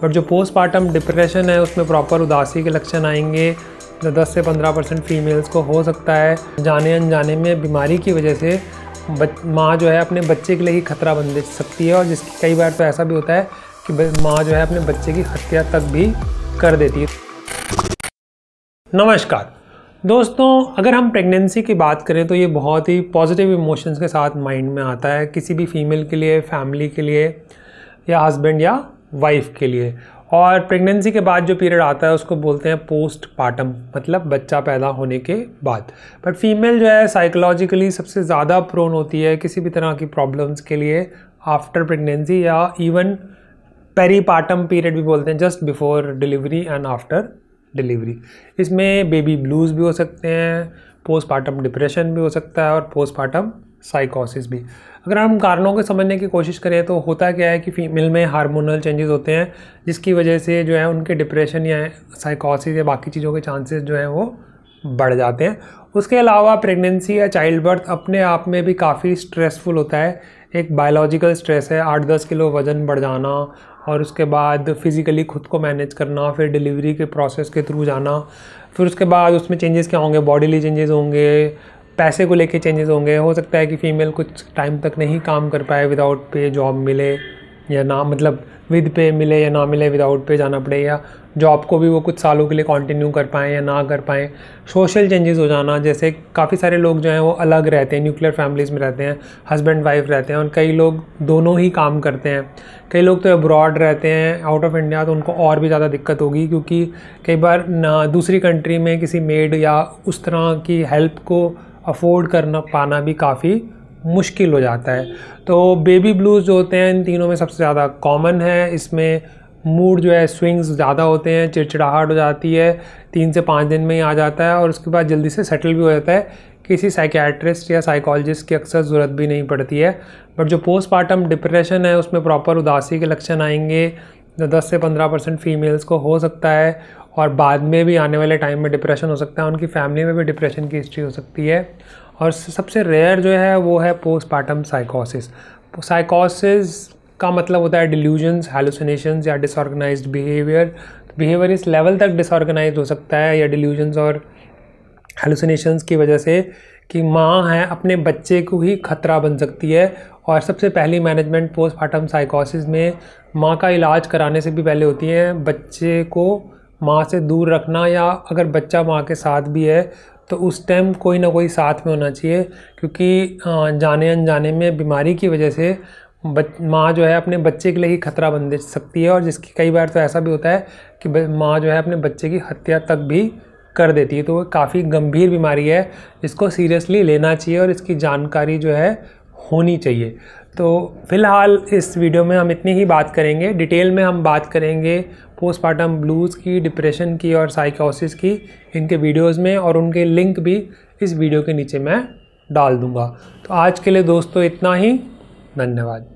but जो postmortem depression है उसमें प्रॉपर उदासी के लक्षण आएंगे जो 10 से 15 परसेंट फीमेल्स को हो सकता है जाने अनजाने में बीमारी की वजह से माँ जो है अपने बच्चे के लिए ही खतरा बन सकती है और जिसकी कई बार तो ऐसा भी होता है कि माँ जो है अपने बच्चे की हत्या तक भी कर देती है नमस्कार दोस्तों अगर हम प्रेगनेंसी की बात करें तो ये बहुत ही पॉजिटिव इमोशंस के साथ माइंड में आता है किसी भी फीमेल के लिए फैमिली के लिए या हस्बैंड या वाइफ के लिए और प्रेगनेंसी के बाद जो पीरियड आता है उसको बोलते हैं पोस्ट पार्टम मतलब बच्चा पैदा होने के बाद बट फीमेल जो है साइकोलॉजिकली सबसे ज़्यादा प्रोन होती है किसी भी तरह की प्रॉब्लम्स के लिए आफ्टर प्रेगनेंसी या इवन पेरीपार्टम पीरियड भी बोलते हैं just before delivery and after delivery इसमें बेबी ब्लूज़ भी हो सकते हैं पोस्टपार्टम डिप्रेशन भी हो सकता है और पोस्टपार्टम साइकोसिस भी अगर हम कारणों को समझने की कोशिश करें तो होता क्या है कि फीमेल में हार्मोनल चेंजेस होते हैं जिसकी वजह से जो है उनके डिप्रेशन या साइकोसिस या बाकी चीज़ों के चांसेस जो हैं वो बढ़ जाते हैं उसके अलावा प्रेगनेंसी या चाइल्ड बर्थ अपने आप में भी काफ़ी स्ट्रेसफुल होता है एक बायोलॉजिकल स्ट्रेस है आठ दस किलो वज़न बढ़ जाना और उसके बाद फिज़िकली खुद को मैनेज करना फिर डिलीवरी के प्रोसेस के थ्रू जाना फिर उसके बाद उसमें चेंजेस क्या होंगे बॉडीली चेंजेस होंगे पैसे को लेके चेंजेस होंगे हो सकता है कि फ़ीमेल कुछ टाइम तक नहीं काम कर पाए विदाउट पे जॉब मिले या ना मतलब विद पे मिले या ना मिले विदाउट पे जाना पड़े या जॉब को भी वो कुछ सालों के लिए कंटिन्यू कर पाएँ या ना कर पाएँ सोशल चेंजेस हो जाना जैसे काफ़ी सारे लोग जो हैं वो अलग रहते हैं न्यूक्लियर फैमिलीज़ में रहते हैं हस्बैंड वाइफ रहते हैं और कई लोग दोनों ही काम करते हैं कई लोग तो अब्रॉड रहते हैं आउट ऑफ इंडिया तो उनको और भी ज़्यादा दिक्कत होगी क्योंकि कई बार ना दूसरी कंट्री में किसी मेड या उस तरह की हेल्प को अफोर्ड करना पाना भी काफ़ी मुश्किल हो जाता है तो बेबी ब्लूज़ जो होते हैं इन तीनों में सबसे ज़्यादा कॉमन है इसमें मूड जो है स्विंग्स ज़्यादा होते हैं चिड़चिड़ाहट हो जाती है तीन से पाँच दिन में ही आ जाता है और उसके बाद जल्दी से सेटल भी हो जाता है किसी साइकियाट्रिस्ट या साइकोलॉजिस्ट की अक्सर ज़रूरत भी नहीं पड़ती है बट जो पोस्टमार्टम डिप्रेशन है उसमें प्रॉपर उदासी के लक्षण आएंगे दस से पंद्रह परसेंट फीमेल्स को हो सकता है और बाद में भी आने वाले टाइम में डिप्रेशन हो सकता है उनकी फैमिली में भी डिप्रेशन की हिस्ट्री हो सकती है और सबसे रेयर जो है वो है पोस्टपार्टम साइकोसिस साइकोसिस का मतलब होता है डिल्यूजन्स हेलोसिनेशन या डिसऑर्गेनाइज्ड बिहेवियर बिहेवियर इस लेवल तक डिसऑर्गेनाइज हो सकता है या डिल्यूजन्स और हेलुसिनेशंस की वजह से कि माँ है अपने बच्चे को ही खतरा बन सकती है और सबसे पहली मैनेजमेंट पोस्टमार्टम साइकोसिस में माँ का इलाज कराने से भी पहले होती है बच्चे को माँ से दूर रखना या अगर बच्चा माँ के साथ भी है तो उस टाइम कोई ना कोई साथ में होना चाहिए क्योंकि जाने अनजाने में बीमारी की वजह से माँ जो है अपने बच्चे के लिए ही खतरा बन सकती है और जिसकी कई बार तो ऐसा भी होता है कि माँ जो है अपने बच्चे की हत्या तक भी कर देती है तो वो काफ़ी गंभीर बीमारी है इसको सीरियसली लेना चाहिए और इसकी जानकारी जो है होनी चाहिए तो फिलहाल इस वीडियो में हम इतनी ही बात करेंगे डिटेल में हम बात करेंगे पोस्टमार्टम ब्लूज़ की डिप्रेशन की और साइकोसिस की इनके वीडियोस में और उनके लिंक भी इस वीडियो के नीचे मैं डाल दूँगा तो आज के लिए दोस्तों इतना ही धन्यवाद